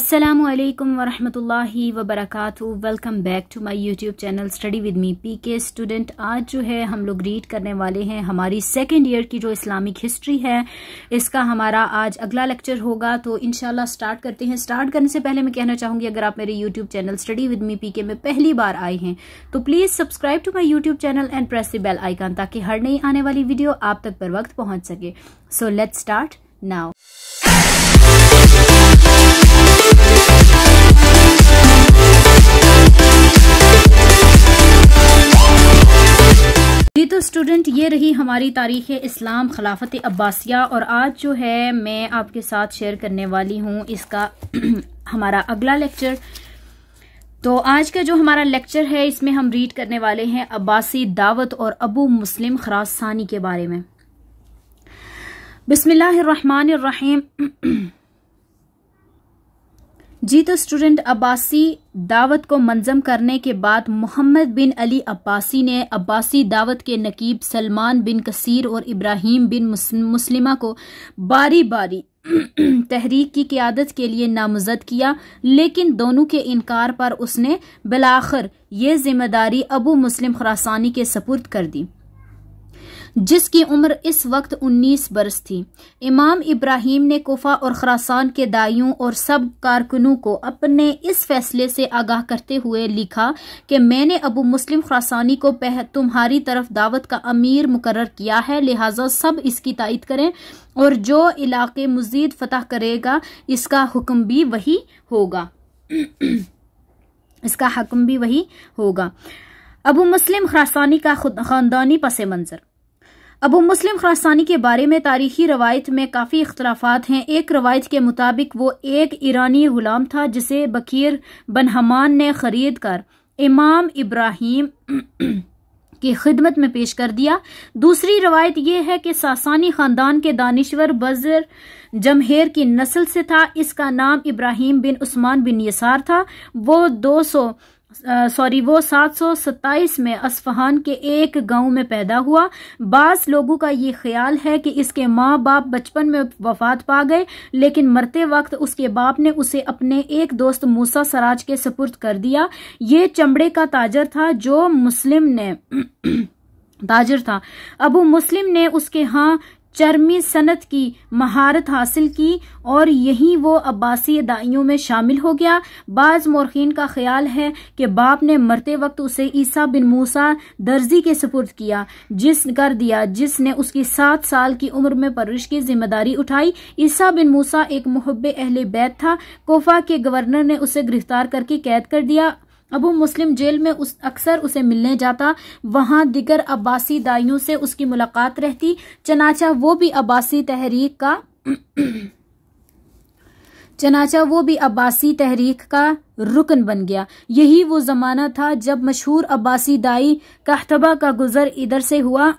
Assalamualaikum warahmatullahi wabarakatuh. Welcome back to my YouTube channel study with me P K student आज जो है हम लोग रीड करने वाले हैं हमारी सेकेंड ईयर की जो इस्लामिक हिस्ट्री है इसका हमारा आज अगला लेक्चर होगा तो इनशाला स्टार्ट करते हैं स्टार्ट करने से पहले मैं कहना चाहूंगी अगर आप मेरे YouTube channel study with me P K में पहली बार आए हैं तो please subscribe to my YouTube channel and press the bell icon ताकि हर नई आने वाली वीडियो आप तक पर वक्त पहुंच सके सो लेट स्टार्ट नाउ जी तो स्टूडेंट ये रही हमारी तारीख़ इस्लाम खिलाफत अब्बासिया और आज जो है मैं आपके साथ शेयर करने वाली हूँ इसका हमारा अगला लेक्चर तो आज का जो हमारा लेक्चर है इसमें हम रीड करने वाले हैं अब्बासी दावत और अबू मुस्लिम खरासानी के बारे में बिस्मिल्लाहिर्रहमानिर्रहीम जी तो स्टूडेंट अब्बासी दावत को मंजम करने के बाद मोहम्मद बिन अली अब्बासी ने अब्बासी दावत के नकीब सलमान बिन कसीर और इब्राहिम बिन मुस्लिमा को बारी बारी तहरीक की क्यादत के लिए नामजद किया लेकिन दोनों के इनकार पर उसने बिलाखिर ये जिम्मेदारी अबू मुस्लिम खरासानी के सपुर्द कर दी जिसकी उम्र इस वक्त 19 बरस थी इमाम इब्राहिम ने कोफा और खरासान के दाइयों और सब कारकुनों को अपने इस फैसले से आगाह करते हुए लिखा कि मैंने अबू मुस्लिम खरासानी को तुम्हारी तरफ दावत का अमीर मुकर किया है लिहाजा सब इसकी तायद करें और जो इलाके मजीद फतह करेगा इसका हुक्म भी वही होगा इसका हकम भी वही होगा अबू मुस्लिम खरासानी का खानदानी पस मंज़र अबू मुस्लिम खरासानी के बारे में तारीखी रवायत में काफ़ी अख्तलाफात हैं एक रवायत के मुताबिक वो एक ईरानी गुलाम था जिसे बकीर बन हमान ने खरीद कर इमाम इब्राहिम की खिदमत में पेश कर दिया दूसरी रवायत यह है कि सासानी खानदान के दानश्वर बजर जमहेर की नस्ल से था इसका नाम इब्राहिम बिन उस्मान बिन यसार था वो दो सौ सॉरी वो सात सौ सत्ताईस में असफहान के एक गांव में पैदा हुआ बास लोगों का ये ख्याल है कि इसके माँ बाप बचपन में वफात पा गए लेकिन मरते वक्त उसके बाप ने उसे अपने एक दोस्त मूसा सराज के सपुर्द कर दिया ये चमड़े का ताजर था जो मुस्लिम ने ताजर था अबू मुस्लिम ने उसके हाँ चरमी सनत की महारत हासिल की और यहीं वो अब्बासी दाइयों में शामिल हो गया बाज मोरखीन का ख्याल है कि बाप ने मरते वक्त उसे ईसा बिन मूसा दर्जी के सुपुर्द किया जिस कर दिया जिसने उसकी सात साल की उम्र में परवरिश की जिम्मेदारी उठाई ईसा बिन मूसा एक मुहब अहले बैत था कोफा के गवर्नर ने उसे गिरफ्तार करके कैद कर दिया अबू मुस्लिम जेल में उस अक्सर उसे मिलने जाता वहां दिगर अब्बासी दाइयों से उसकी मुलाकात रहती चनाचा वो भी अब्बासी तहरीक का चनाचा वो भी अब्बासी तहरीक का रुकन बन गया यही वो ज़माना था जब मशहूर अब्बासी दाई कहतबा का गुज़र इधर से हुआ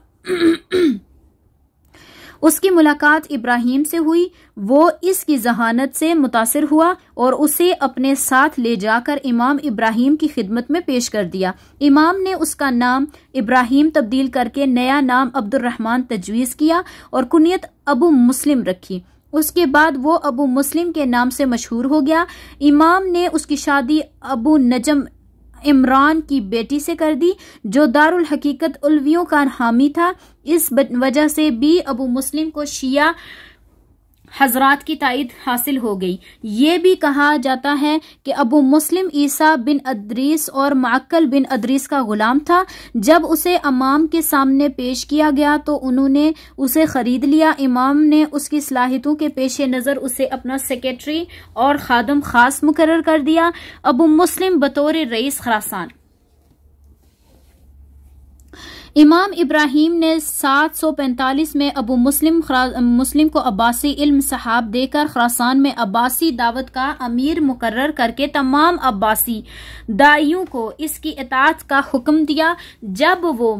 उसकी मुलाकात इब्राहिम से हुई वो इसकी जहानत से मुतासर हुआ और उसे अपने साथ ले जाकर इमाम इब्राहिम की खिदमत में पेश कर दिया इमाम ने उसका नाम इब्राहिम तब्दील करके नया नाम अब्दुलरहमान तजवीज़ किया और कुनीत अबू मुस्लिम रखी उसके बाद वो अबू मुस्लिम के नाम से मशहूर हो गया इमाम ने उसकी शादी अबू नजम इमरान की बेटी से कर दी जो दारुल हकीकत उलवियों का हामी था इस वजह से भी अबू मुस्लिम को शिया हजरात की तइद हासिल हो गई ये भी कहा जाता है कि अबू मुस्लिम ईसा बिन अदरीस और माकल बिन अदरीस का गुलाम था जब उसे अमाम के सामने पेश किया गया तो उन्होंने उसे खरीद लिया इमाम ने उसकी सलाहितों के पेश नज़र उसे अपना सेक्रेटरी और खादम खास मुकर कर दिया अबू मुस्लिम बतौर रईस खरासान इमाम इब्राहिम ने 745 में अबू मुस्लिम मुस्लिम को अब्बासी इल्म सहाब देकर खरासान में अब्बासी दावत का अमीर मुकर्र करके तमाम अब्बासी दाइयों को इसकी इताज का हुक्म दिया जब वो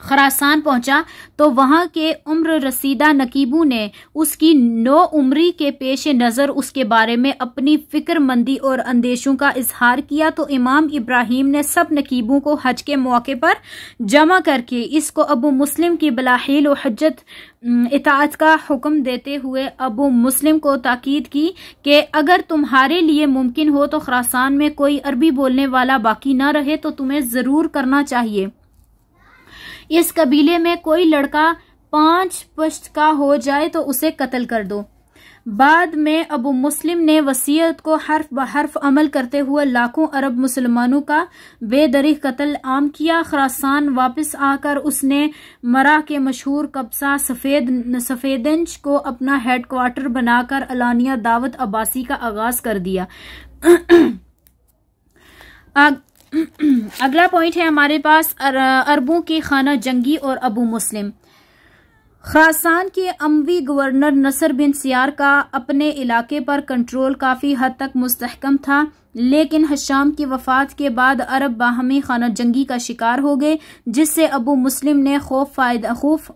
खरासान पहुंचा तो वहां के उम्र रसीदा नकीबू ने उसकी नौ उम्री के पेश नज़र उसके बारे में अपनी फिक्रमंदी और अंदेशों का इजहार किया तो इमाम इब्राहिम ने सब नकीबों को हज के मौके पर जमा करके इसको अबू मुस्लिम की बलाहील और हजत इताज का हुक्म देते हुए अबू मुस्लिम को ताकीद की कि अगर तुम्हारे लिए मुमकिन हो तो खरासान में कोई अरबी बोलने वाला बाकी ना रहे तो तुम्हें ज़रूर करना चाहिए इस कबीले में कोई लड़का पांच पश्त का हो जाए तो उसे कत्ल कर दो बाद में अबू मुस्लिम ने वसीयत को हर्फ बर्फ अमल करते हुए लाखों अरब मुसलमानों का बेदरी कत्ल आम किया खरासान वापस आकर उसने मरा के मशहूर कब्जा सफ़ेद सफ़ेदंज को अपना हेडक्वार्टर बनाकर अलानिया दावत अब्बासी का आगाज कर दिया अगला पॉइंट है हमारे पास अर, अरबों के खाना जंगी और अबू मुस्लिम खासान के अमवी गवर्नर नसर बिन सियार का अपने इलाके पर कंट्रोल काफ़ी हद तक मुस्तकम था लेकिन हशाम की वफात के बाद अरब बाहमी खाना जंगी का शिकार हो गए जिससे अबू मुस्लिम ने खौफ फायदा खौफ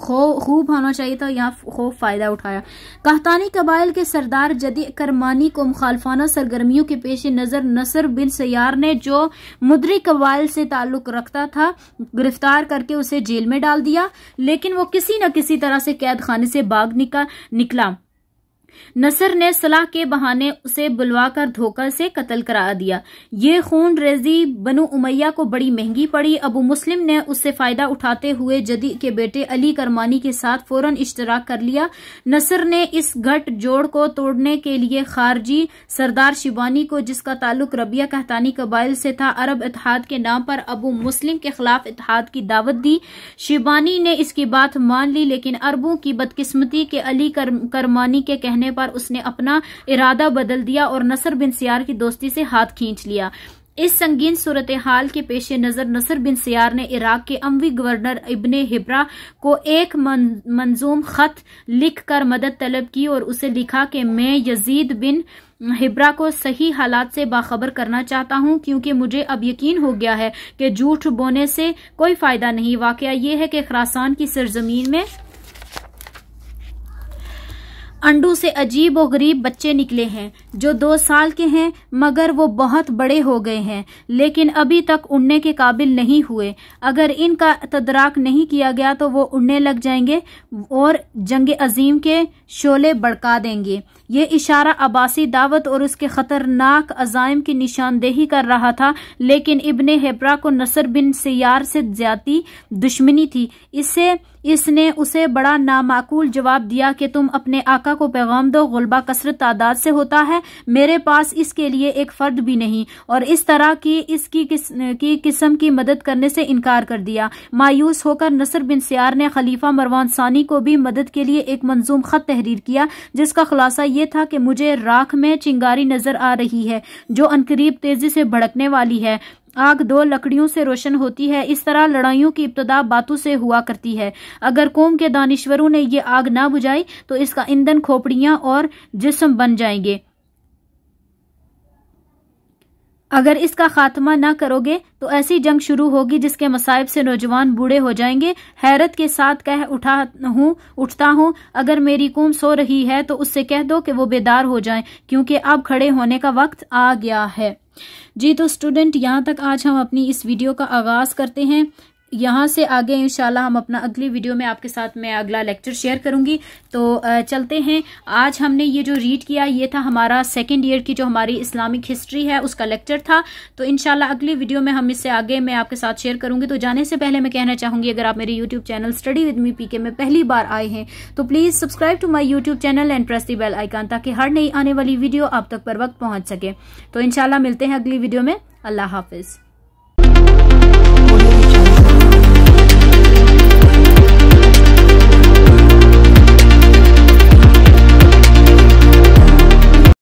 खो खूब होना चाहिए था यहाँ खूब फ़ायदा उठाया कहतानी कबाइल के सरदार जदी करमानी को मुखालफाना सरगर्मियों के पेश नज़र नसर बिन सयार ने जो मुद्री कबाइल से ताल्लुक़ रखता था गिरफ्तार करके उसे जेल में डाल दिया लेकिन वो किसी न किसी तरह से कैद खाने से भाग निकला नसर ने सलाह के बहाने उसे बुलवाकर धोखा से कत्ल करा दिया ये खून रेजी बनु उमैया को बड़ी महंगी पड़ी अबू मुस्लिम ने उससे फायदा उठाते हुए जदी के बेटे अली करमानी के साथ फौरन इश्तराक कर लिया नसर ने इस घट जोड़ को तोड़ने के लिए खारजी सरदार शिवानी को जिसका ताल्लुक रबिया कहतानी कबाइल से था अरब इतिहाद के नाम पर अबू मुस्लिम के खिलाफ इतिहाद की दावत दी शिवानी ने इसकी बात मान ली लेकिन अरबों की बदकिस्मती के अली करमानी के कहने करने पर उसने अपना इरादा बदल दिया और नसर बिन सियार की दोस्ती से हाथ खींच लिया इस संगीन सूरत हाल के पेश नज़र नसर बिन सियार ने इराक के अमवी गवर्नर इबन हिब्रा को एक मंजूम खत लिख कर मदद तलब की और उसे लिखा कि मैं यजीद बिन हिब्रा को सही हालात से बाखबर करना चाहता हूँ क्योंकि मुझे अब यकीन हो गया है कि झूठ बोने से कोई फ़ायदा नहीं वाक़ यह है कि खरासान की सरजमीन में अंडों से अजीब और गरीब बच्चे निकले हैं जो दो साल के हैं मगर वो बहुत बड़े हो गए हैं लेकिन अभी तक उड़ने के काबिल नहीं हुए अगर इनका तदराक नहीं किया गया तो वो उड़ने लग जाएंगे और जंग अजीम के शोले भड़का देंगे ये इशारा अबासी दावत और उसके ख़तरनाक अजायम की निशानदेही कर रहा था लेकिन इबन हेबरा को नसर बिन सियार से ज्यादा दुश्मनी थी इससे इसने उसे बड़ा नामाकूल जवाब दिया कि तुम अपने आका को पैगाम दो गुलबा कसरत तादाद से होता है मेरे पास इसके लिए एक फ़र्द भी नहीं और इस तरह की इसकी किस, की किस्म की मदद करने से इनकार कर दिया मायूस होकर नसर बिन सियार ने खलीफा मरवान सानी को भी मदद के लिए एक मंजूम ख़त तहरीर किया जिसका खुलासा ये था कि मुझे राख में चिंगारी नज़र आ रही है जो अनकरीब तेज़ी से भड़कने वाली है आग दो लकड़ियों से रोशन होती है इस तरह लड़ाइयों की इब्तदा बातों से हुआ करती है अगर कौम के दानश्वरों ने ये आग ना बुझाई तो इसका ईंधन खोपड़ियाँ और जिस्म बन जाएंगे अगर इसका खात्मा न करोगे तो ऐसी जंग शुरू होगी जिसके मसाइब से नौजवान बूढ़े हो जाएंगे हैरत के साथ कह उठा हूँ उठता हूँ अगर मेरी कौम सो रही है तो उससे कह दो कि वो बेदार हो जाए क्योंकि अब खड़े होने का वक्त आ गया है जी तो स्टूडेंट यहाँ तक आज हम अपनी इस वीडियो का आगाज़ करते हैं यहाँ से आगे इंशाल्लाह हम अपना अगली वीडियो में आपके साथ मैं अगला लेक्चर शेयर करूंगी तो चलते हैं आज हमने ये जो रीड किया ये था हमारा सेकेंड ईयर की जो हमारी इस्लामिक हिस्ट्री है उसका लेक्चर था तो इनशाला अगली वीडियो में हम इससे आगे मैं आपके साथ शेयर करूंगी तो जाने से पहले मैं कहना चाहूंगी अगर आप मेरे YouTube channel study with me PK में पहली बार आए हैं तो please subscribe to my YouTube channel and press the bell icon ताकि हर नई आने वाली वीडियो आप तक पर वक्त पहुंच सके तो इनशाला मिलते हैं अगली वीडियो में अल्लाह हाफिज़